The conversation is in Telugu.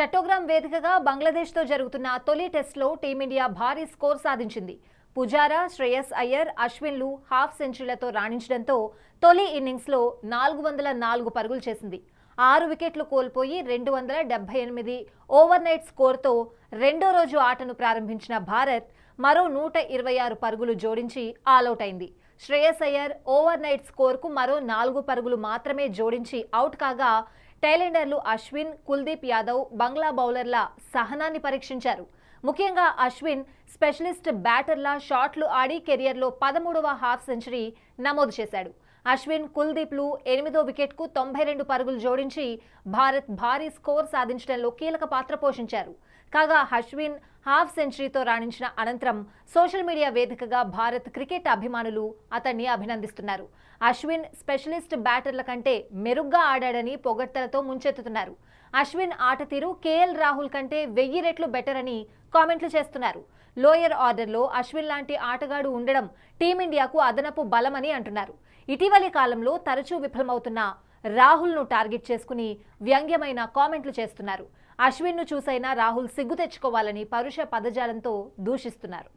చట్టోగ్రామ్ వేదికగా బంగ్లాదేశ్తో జరుగుతున్న తొలి టెస్ట్లో టీమిండియా భారీ స్కోర్ సాధించింది పుజారా శ్రేయస్ అయ్యర్ అశ్విన్లు హాఫ్ సెంచరీలతో రాణించడంతో తొలి ఇన్నింగ్స్లో నాలుగు వందల నాలుగు పరుగులు చేసింది ఆరు వికెట్లు కోల్పోయి రెండు వందల డెబ్బై ఎనిమిది ఓవర్ నైట్ స్కోర్తో రెండో రోజు ఆటను ప్రారంభించిన భారత్ మరో నూట ఇరవై ఆరు పరుగులు జోడించి ఆలౌట్ అయింది శ్రేయస్ అయ్యర్ ఓవర్ నైట్ స్కోర్కు మరో నాలుగు పరుగులు మాత్రమే జోడించి అవుట్ కాగా టైలెండర్లు అశ్విన్ కుల్దీప్ యాదవ్ బంగ్లా బౌలర్ల సహనాన్ని పరీక్షించారు ముఖ్యంగా అశ్విన్ స్పెషలిస్ట్ బ్యాటర్ల షాట్లు ఆడి కెరియర్లో పదమూడవ హాఫ్ సెంచరీ నమోదు చేశాడు అశ్విన్ కుల్దీప్లు ఎనిమిదో వికెట్కు తొంభై రెండు పరుగులు జోడించి భారత్ భారీ స్కోర్ సాధించడంలో కీలక పాత్ర పోషించారు కాగా అశ్విన్ హాఫ్ సెంచరీతో రాణించిన అనంతరం సోషల్ మీడియా వేదికగా భారత్ క్రికెట్ అభిమానులు అతన్ని అభినందిస్తున్నారు అశ్విన్ స్పెషలిస్ట్ బ్యాటర్ల కంటే మెరుగ్గా ఆడాడని పొగడ్తలతో ముంచెత్తుతున్నారు అశ్విన్ ఆట తీరు కేఎల్ రాహుల్ కంటే వెయ్యి రెట్లు బెటర్ అని కామెంట్లు చేస్తున్నారు లోయర్ ఆర్డర్లో అశ్విన్ లాంటి ఆటగాడు ఉండడం టీమిండియాకు అదనపు బలమని అంటున్నారు ఇటీవలి కాలంలో తరచూ విఫలమవుతున్న రాహుల్ను టార్గెట్ చేసుకుని వ్యంగ్యమైన కామెంట్లు చేస్తున్నారు అశ్విన్ను చూసైనా రాహుల్ సిగ్గు తెచ్చుకోవాలని పరుష పదజాలంతో దూషిస్తున్నారు